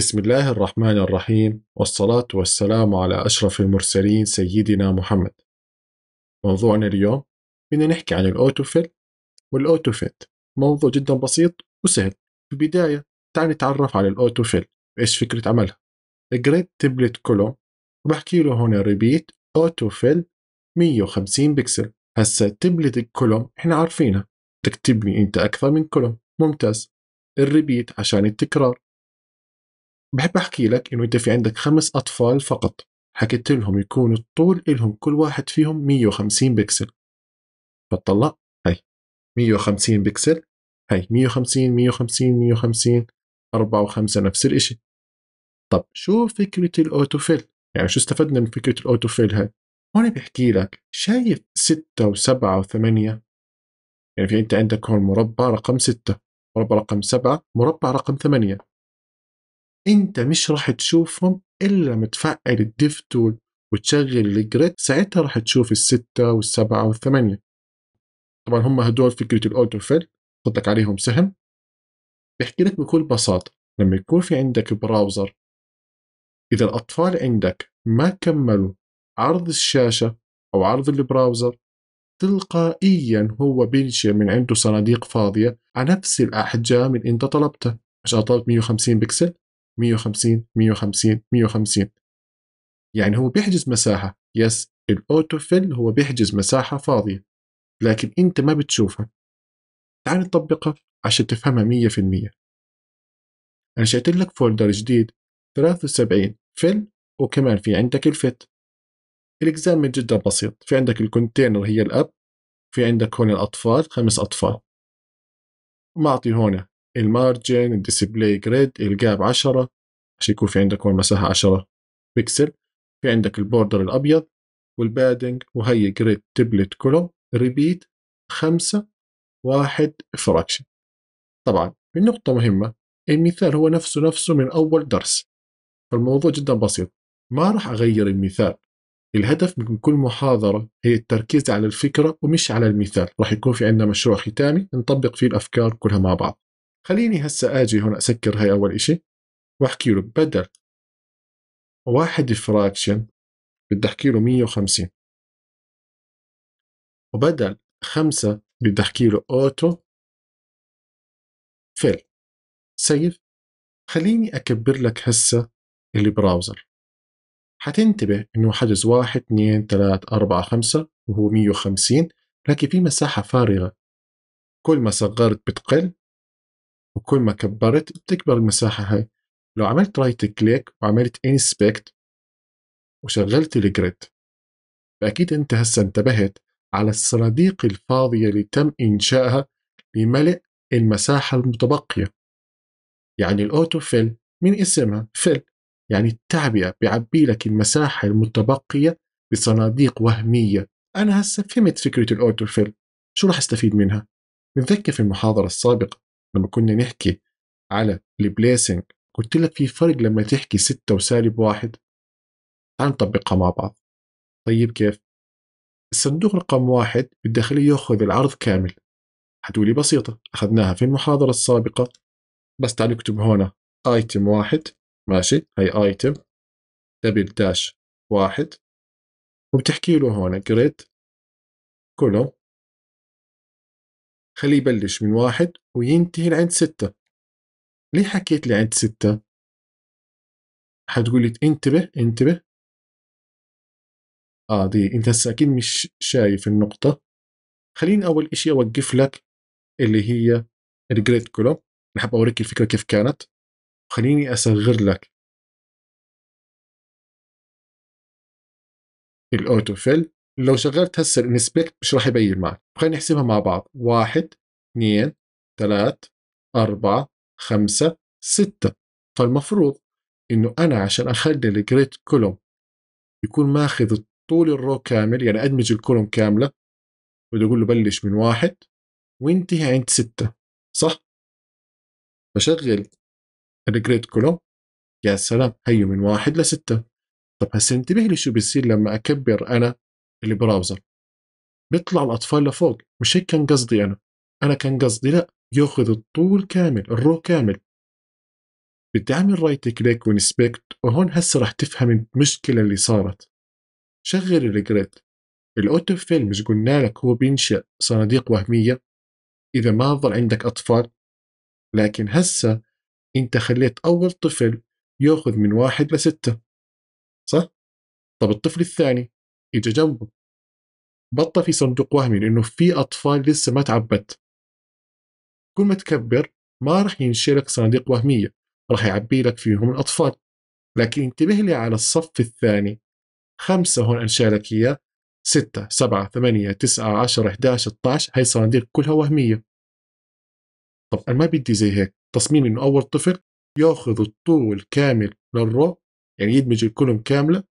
بسم الله الرحمن الرحيم والصلاة والسلام على أشرف المرسلين سيدنا محمد موضوعنا اليوم بدنا نحكي عن الأوتوفيل والأوتوفيت موضوع جدا بسيط وسهل في البداية تعال نتعرف على الأوتوفيل وإيش فكرة عملها جريد تبلت كولوم وبحكي له هنا ريبيت أوتوفيل 150 بكسل هسا تبلت الكولوم احنا عارفينها تكتب لي انت اكثر من كولوم ممتاز الريبيت عشان التكرار بحب أحكي لك إنه أنت في عندك خمس أطفال فقط حكيت لهم يكون الطول إلهم كل واحد فيهم 150 بكسل بتطلع هي 150 بكسل هي 150 150 150 4 و5 نفس الإشي طب شو فكرة الأوتوفيل؟ يعني شو استفدنا من فكرة الأوتوفيل هاي؟ هون بحكي لك شايف 6 و7 و8 يعني في انت عندك هون مربع رقم 6 مربع رقم 7 مربع رقم 8 انت مش راح تشوفهم الا لما تفعل الديف تول وتشغل الجريد ساعتها راح تشوف الستة والسبعة والثمانية طبعا هم هدول فكرة الاوتو فيل تطلق عليهم سهم بحكي لك بكل بساطة لما يكون في عندك براوزر إذا الأطفال عندك ما كملوا عرض الشاشة أو عرض البراوزر تلقائيا هو بينشئ من عنده صناديق فاضية على نفس الأحجام اللي أنت طلبتها عشان طلبت 150 بكسل 150 150 150 يعني هو بيحجز مساحه يس الاوتوفيل هو بيحجز مساحه فاضيه لكن انت ما بتشوفها تعال نطبقها عشان تفهمها 100% انشأت لك فولدر جديد 73 فيل وكمان في عندك الفت الاكزامبل جدا بسيط في عندك الكونتينر هي الاب في عندك هون الاطفال خمس اطفال معطي هون المارجن الديسبلاي جريد الجاب 10 عشان يكون في عندك مساحه 10 بكسل في عندك البوردر الابيض والبادنج وهي جريد تبلت كولوم ريبيت 5 1 فراكشن طبعا النقطة مهمة المثال هو نفسه نفسه من أول درس فالموضوع جدا بسيط ما راح أغير المثال الهدف من كل محاضرة هي التركيز على الفكرة ومش على المثال راح يكون في عندنا مشروع ختامي نطبق فيه الأفكار كلها مع بعض خليني هسه اجي هون اسكر هاي اول إشي واحكي له بدل واحد فراكشن بدي احكي له 150 وبدل خمسة بدي احكي له اوتو فيل سيف خليني اكبر لك هسه البراوزر حتنتبه انه حجز واحد اثنين ثلاث أربعة خمسة وهو مية وخمسين لكن في مساحة فارغة كل ما صغرت بتقل وكل ما كبرت بتكبر المساحة هاي لو عملت رايت كليك وعملت انسبكت وشغلت الجريد فأكيد أنت هسا انتبهت على الصناديق الفاضية اللي تم إنشائها لملء المساحة المتبقية يعني الأوتو فيل من اسمها فيل يعني التعبئة بيعبي لك المساحة المتبقية بصناديق وهمية أنا هسا فهمت فكرة الأوتو فيل شو راح استفيد منها؟ بنذكر في المحاضرة السابقة لما كنا نحكي على البليسنج قلت لك في فرق لما تحكي ستة وسالب واحد تعال نطبقها مع بعض طيب كيف الصندوق رقم واحد بدي أخليه يأخذ العرض كامل حتقولي بسيطة أخذناها في المحاضرة السابقة بس تعال اكتب هنا ايتم واحد ماشي هي ايتم دبل داش واحد وبتحكي له هنا جريد كولوم خليه يبلش من واحد وينتهي لعند ستة ليه حكيت لعند ستة؟ حتقولي انتبه انتبه اه دي انت هسه اكيد مش شايف النقطة خليني اول اشي اوقف لك اللي هي الجريد كولوم انا حاب اوريك الفكرة كيف كانت خليني اصغر لك الاوتوفيل لو شغلت هسه الانسبكت مش راح يبين معك خلينا نحسبها مع بعض واحد اثنين ثلاث أربعة خمسة ستة فالمفروض انه انا عشان اخلي الجريد كولوم يكون ماخذ طول الرو كامل يعني ادمج الكولوم كامله بدي اقول له بلش من واحد وانتهي عند ستة صح؟ بشغل الجريد كولوم يا سلام هيو من واحد لستة طب هسه انتبه لي شو بيصير لما اكبر انا البراوزر بيطلع الاطفال لفوق مش هيك كان قصدي انا انا كان قصدي لا ياخذ الطول كامل الرو كامل بدي اعمل رايت كليك وانسبكت وهون هسه رح تفهم المشكله اللي صارت شغل الجريد الاوتو فيل مش قلنا لك هو بينشئ صناديق وهميه اذا ما ظل عندك اطفال لكن هسه انت خليت اول طفل ياخذ من واحد لستة صح؟ طب الطفل الثاني اجى جنبه بطة في صندوق وهمي لأنه في أطفال لسه ما تعبت كل ما تكبر ما راح ينشلك صناديق وهمية راح يعبي لك فيهم الأطفال لكن انتبه لي على الصف الثاني خمسة هون أنشأ لك إياه ستة سبعة ثمانية تسعة عشرة احداش اتناش هاي صناديق كلها وهمية طب أنا ما بدي زي هيك تصميم إنه أول طفل ياخذ الطول كامل للرو يعني يدمج الكلم كاملة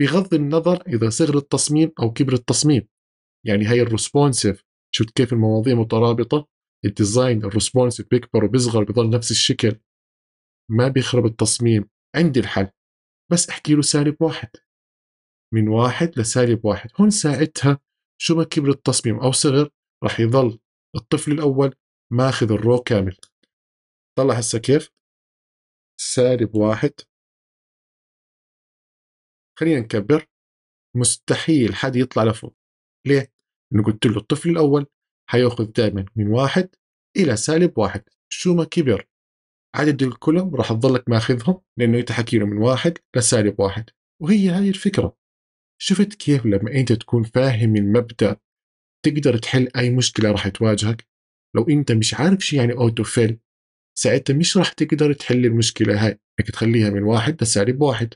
بغض النظر اذا صغر التصميم او كبر التصميم يعني هي الريسبونسيف شفت كيف المواضيع مترابطه الديزاين الريسبونسيف بيكبر وبيصغر بضل نفس الشكل ما بيخرب التصميم عندي الحل بس احكي له سالب واحد من واحد لسالب واحد هون ساعتها شو ما كبر التصميم او صغر راح يضل الطفل الاول ماخذ الرو كامل طلع هسه كيف سالب واحد خلينا نكبر مستحيل حد يطلع لفوق ليه؟ لأنه قلت له الطفل الأول حياخذ دائما من واحد إلى سالب واحد شو ما كبر عدد الكلم راح تظلك ماخذهم لأنه أنت له من واحد لسالب واحد وهي هاي الفكرة شفت كيف لما أنت تكون فاهم المبدأ تقدر تحل أي مشكلة راح تواجهك لو أنت مش عارف شو يعني أوتو فيل ساعتها مش راح تقدر تحل المشكلة هاي انك تخليها من واحد لسالب واحد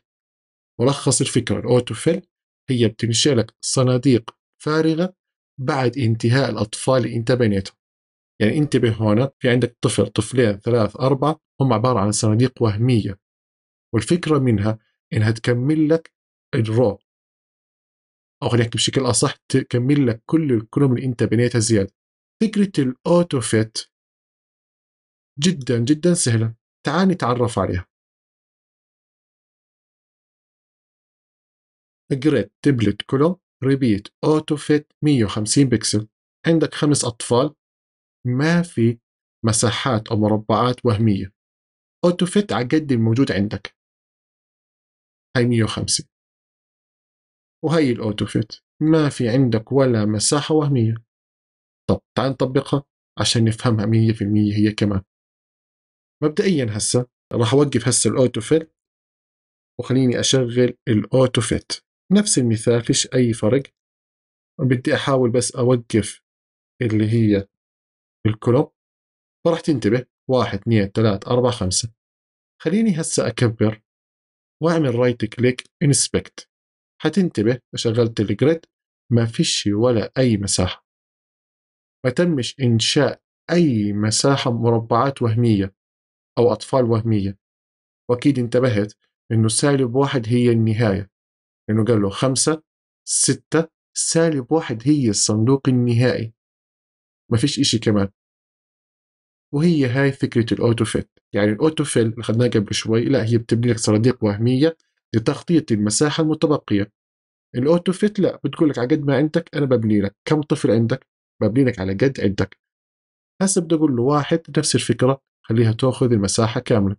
ملخص الفكرة الأوتوفيل هي بتنشئ لك صناديق فارغة بعد انتهاء الأطفال اللي أنت بنيتهم يعني انتبه هون في عندك طفل طفلين ثلاث أربعة هم عبارة عن صناديق وهمية والفكرة منها إنها تكمل لك الرو أو خلينا بشكل أصح تكمل لك كل الكلم اللي أنت بنيتها زيادة فكرة الأوتوفيت جدا جدا سهلة تعال نتعرف عليها جريد تبلت كولوم ريبيت اوتو فيت 150 بكسل عندك خمس اطفال ما في مساحات او مربعات وهميه اوتو فيت على قد الموجود عندك هاي 150 وهي الاوتو فيت ما في عندك ولا مساحه وهميه طب تعال نطبقها عشان نفهمها 100% هي كمان مبدئيا هسه راح اوقف هسه الاوتو فيت وخليني اشغل الاوتو فيت نفس المثال فيش أي فرق بدي أحاول بس أوقف اللي هي الكلوب فراح تنتبه واحد اثنين ثلاثة أربعة خمسة خليني هسه أكبر وأعمل رايت كليك انسبكت حتنتبه شغلت الجريد ما فيش ولا أي مساحة ما تمش إنشاء أي مساحة مربعات وهمية أو أطفال وهمية وأكيد انتبهت إنه سالب واحد هي النهاية لأنه قال له خمسة ستة سالب واحد هي الصندوق النهائي ما فيش إشي كمان وهي هاي فكرة الأوتو فيت يعني الأوتو فيل اللي أخذناه قبل شوي لا هي بتبني لك صناديق وهمية لتخطيط المساحة المتبقية الأوتو فيت لا بتقول لك على قد ما عندك أنا ببني لك كم طفل عندك ببني لك على قد عندك هسه بدي أقول له واحد نفس الفكرة خليها تأخذ المساحة كاملة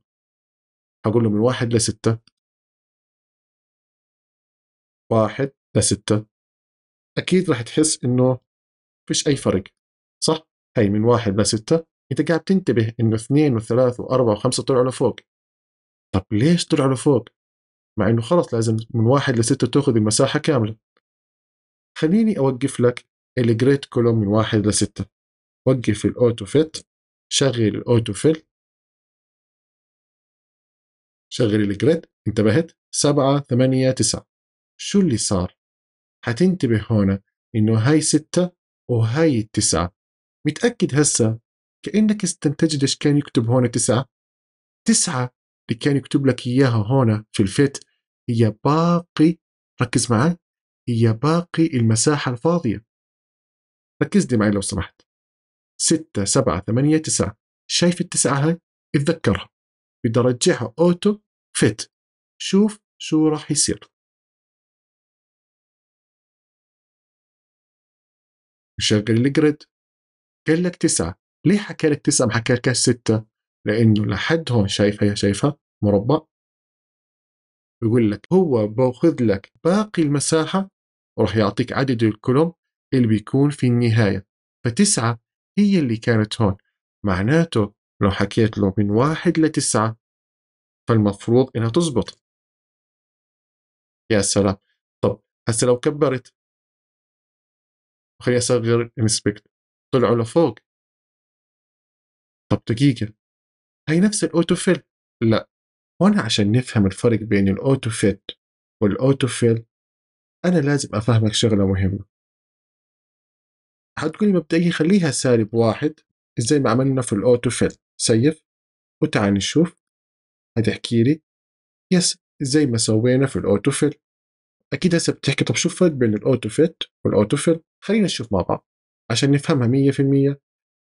أقول له من واحد لستة واحد لستة أكيد رح تحس إنه فيش أي فرق صح؟ هي من واحد لستة أنت قاعد تنتبه إنه اثنين وثلاث وأربعة وخمسة طلعوا لفوق طب ليش طلعوا لفوق؟ مع إنه خلص لازم من واحد لستة تاخذ المساحة كاملة خليني أوقف لك الجريت كولوم من واحد لستة وقف الأوتو فيت شغل الأوتو فيل شغل الجريد انتبهت سبعة ثمانية تسعة شو اللي صار حتنتبه هنا إنه هاي ستة وهاي التسعة متأكد هسا كأنك استنتجت إيش كان يكتب هنا تسعة تسعة اللي كان يكتب لك إياها هنا في الفت هي باقي ركز معي هي باقي المساحة الفاضية ركز لي معي لو سمحت ستة سبعة ثمانية تسعة شايف التسعة هاي اتذكرها بدي أرجعها أوتو فت شوف شو راح يصير شغل الجريد قال لك تسعة ليه حكى لك تسعة ما حكى لك ستة لأنه لحد هون شايفها شايفها مربع بيقول لك هو باخذ لك باقي المساحة وراح يعطيك عدد الكولوم اللي بيكون في النهاية فتسعة هي اللي كانت هون معناته لو حكيت له من واحد لتسعة فالمفروض انها تزبط يا سلام طب هسه لو كبرت خليني اصغر انسبكت طلعوا لفوق طب دقيقة هي نفس الاوتو فيل لا هنا عشان نفهم الفرق بين الاوتو فيت والاوتو فيل انا لازم افهمك شغلة مهمة حتقولي مبدئيا خليها سالب واحد زي ما عملنا في الاوتو فيل سيف وتعال نشوف هتحكي لي يس زي ما سوينا في الاوتو فيل اكيد هسه بتحكي طب شو الفرق بين الاوتو فيت والاوتو فيل خلينا نشوف مع بعض عشان نفهمها 100%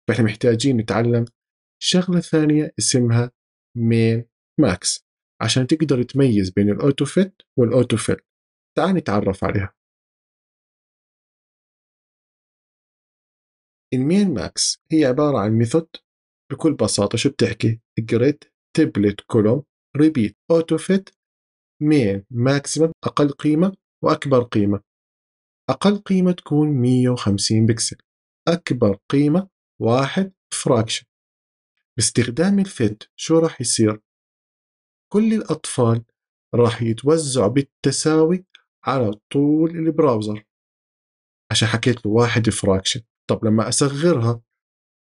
فاحنا محتاجين نتعلم شغله ثانيه اسمها مين ماكس عشان تقدر تميز بين الاوتو فيت والاوتو فيل تعال نتعرف عليها المين ماكس هي عبارة عن ميثود بكل بساطة شو بتحكي جريد تبلت كولوم ريبيت اوتو فيت مين ماكسيمم اقل قيمة واكبر قيمة أقل قيمة تكون 150 بكسل أكبر قيمة واحد فراكشن باستخدام الفت شو راح يصير؟ كل الأطفال راح يتوزعوا بالتساوي على طول البراوزر عشان حكيت له واحد فراكشن طب لما أصغرها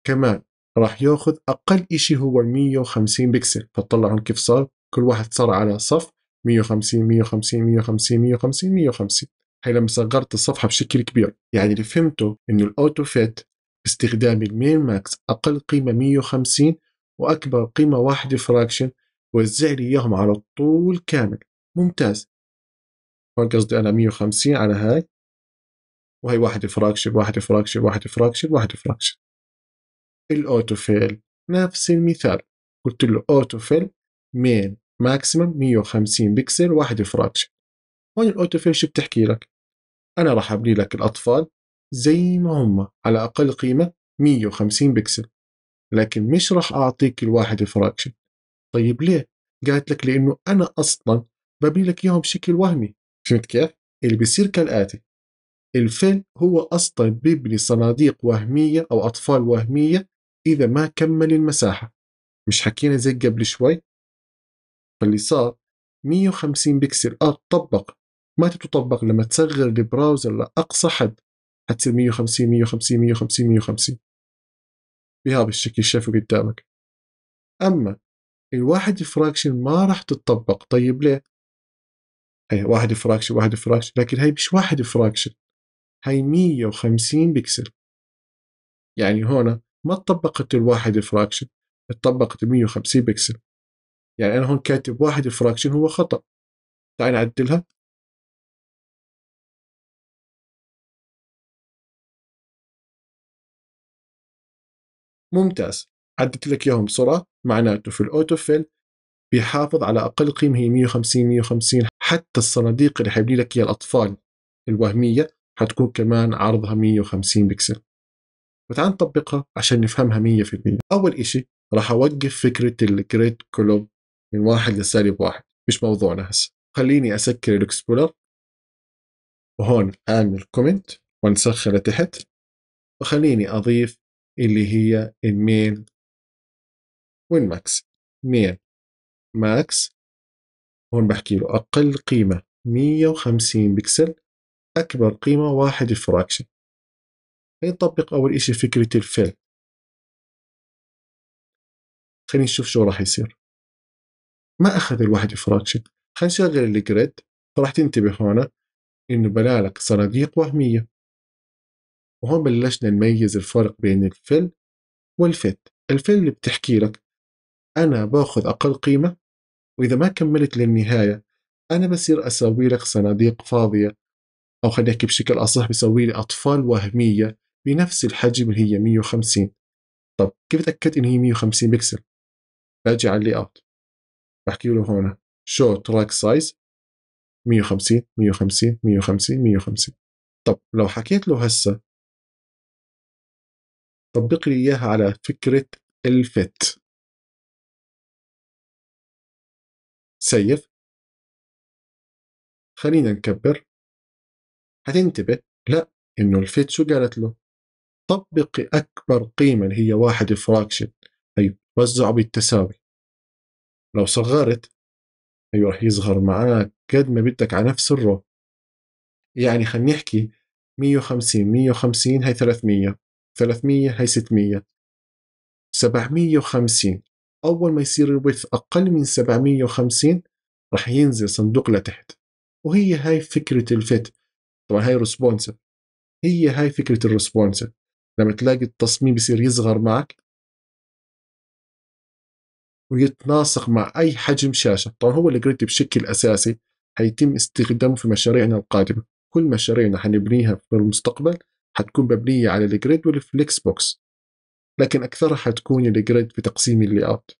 كمان راح ياخذ أقل إشي هو 150 بكسل فتطلعون كيف صار كل واحد صار على صف 150 150 150 150 150 هي لما صغرت الصفحه بشكل كبير يعني اللي فهمته انه الاوتو فيت باستخدام المين ماكس اقل قيمه 150 واكبر قيمه واحده فراكشن وزع لي اياهم على الطول كامل ممتاز هون قصدي انا 150 على هاي وهي واحدة فراكشن واحدة فراكشن واحدة فراكشن واحدة فراكشن الاوتو فيل نفس المثال قلت له اوتو فيل مين ماكسيمم 150 بكسل واحدة فراكشن هون الاوتو فيل شو بتحكي لك انا راح ابني لك الاطفال زي ما هم على اقل قيمه 150 بكسل لكن مش راح اعطيك الواحد فراكشن طيب ليه قالت لك لانه انا اصلا ببني لك اياهم بشكل وهمي فهمت كيف اللي بيصير كالاتي الفيل هو اصلا بيبني صناديق وهميه او اطفال وهميه اذا ما كمل المساحه مش حكينا زي قبل شوي فاللي صار 150 بكسل اه طبق ما تتطبق لما تصغر البراوزر لاقصى حد حتصير 150 150 150 150 بهذا الشكل شايفه قدامك اما الواحد فراكشن ما راح تتطبق طيب ليه؟ هي واحد فراكشن واحد فراكشن لكن هي مش واحد فراكشن هي 150 بكسل يعني هنا ما تطبقت الواحد فراكشن تطبقت 150 بكسل يعني انا هون كاتب واحد فراكشن هو خطا تعال نعدلها ممتاز عدت لك اياهم بسرعه معناته في الاوتو فيل بيحافظ على اقل قيمه هي 150 150 حتى الصناديق اللي حيبني لك اياها الاطفال الوهميه حتكون كمان عرضها 150 بكسل فتعال نطبقها عشان نفهمها 100% اول إشي راح اوقف فكره الجريد كولوم من واحد لسالب واحد مش موضوعنا هسه خليني اسكر الاكسبلور وهون اعمل كومنت وانسخها لتحت وخليني اضيف اللي هي المين والماكس مين ماكس هون بحكي له أقل قيمة 150 بكسل أكبر قيمة واحد فراكشن نطبق أول إشي فكرة الفيل خلينا نشوف شو راح يصير ما أخذ الواحد فراكشن خلينا نشغل الجريد فراح تنتبه هون إنه بلالك صناديق وهمية وهون بلشنا نميز الفرق بين الفل والفت الفل بتحكي لك أنا باخذ أقل قيمة وإذا ما كملت للنهاية أنا بصير أسوي لك صناديق فاضية أو خلينا نحكي بشكل أصح بسوي لي أطفال وهمية بنفس الحجم اللي هي 150 طب كيف تأكد إن هي 150 بكسل؟ باجي على اللي أوت بحكي له هون شو تراك سايز 150 150 150 150 طب لو حكيت له هسه طبق لي إياها على فكرة الفت سيف خلينا نكبر هتنتبه لا إنه الفت شو قالت له طبقي أكبر قيمة اللي هي واحد فراكشن أي وزعه بالتساوي لو صغرت أيوة راح يصغر معاك قد ما بدك على نفس الرو يعني خلينا نحكي 150 150 هي 300 300 هي 600 750 أول ما يصير الويث أقل من 750 راح ينزل صندوق لتحت وهي هاي فكرة الفت طبعا هاي ريسبونسف هي هاي فكرة الريسبونسف لما تلاقي التصميم بصير يصغر معك ويتناسق مع أي حجم شاشة طبعا هو الجريد بشكل أساسي هيتم استخدامه في مشاريعنا القادمة كل مشاريعنا حنبنيها في المستقبل حتكون مبنيه على الجريد والفليكس بوكس لكن اكثرها حتكون الجريد في تقسيم اللي اوت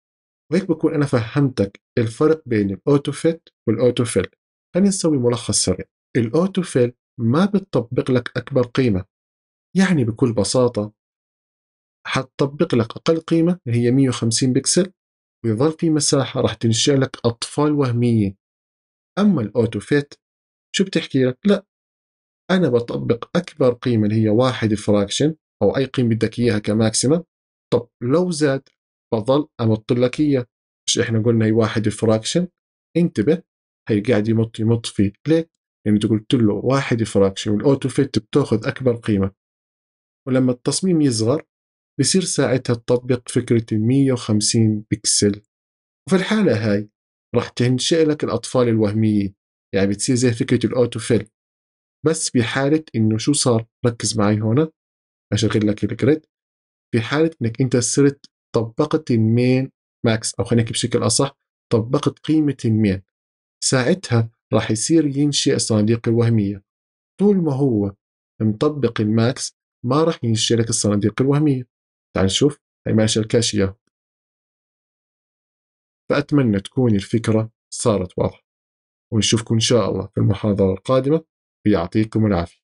وهيك بكون انا فهمتك الفرق بين الاوتو فيت والاوتو فيل خلينا نسوي ملخص سريع الاوتو فيل ما بتطبق لك اكبر قيمه يعني بكل بساطه حتطبق لك اقل قيمه اللي هي 150 بكسل ويظل في مساحه راح تنشئ لك اطفال وهميه اما الاوتو فيت شو بتحكي لك لا انا بطبق اكبر قيمه اللي هي واحد فراكشن او اي قيمه بدك اياها كماكسيمم طب لو زاد بضل امط لك اياه مش احنا قلنا هي واحد فراكشن انتبه هي قاعد يمط يمط فيه ليه؟ لانه يعني قلت له واحد فراكشن والاوتو فيت بتاخذ اكبر قيمه ولما التصميم يصغر بصير ساعتها تطبق فكرة 150 بكسل وفي الحالة هاي راح تنشئ لك الأطفال الوهمية يعني بتصير زي فكرة الأوتو فيل بس في حالة انه شو صار ركز معي هون اشغل لك الجريد في حاله انك انت صرت طبقت المين ماكس او خلينا بشكل اصح طبقت قيمه المين ساعتها راح يصير ينشئ الصناديق الوهميه طول ما هو مطبق الماكس ما راح ينشئ لك الصناديق الوهميه تعال نشوف هي ماشي الكاشية اياه فاتمنى تكون الفكره صارت واضحه ونشوفكم ان شاء الله في المحاضره القادمه يعطيكم العافية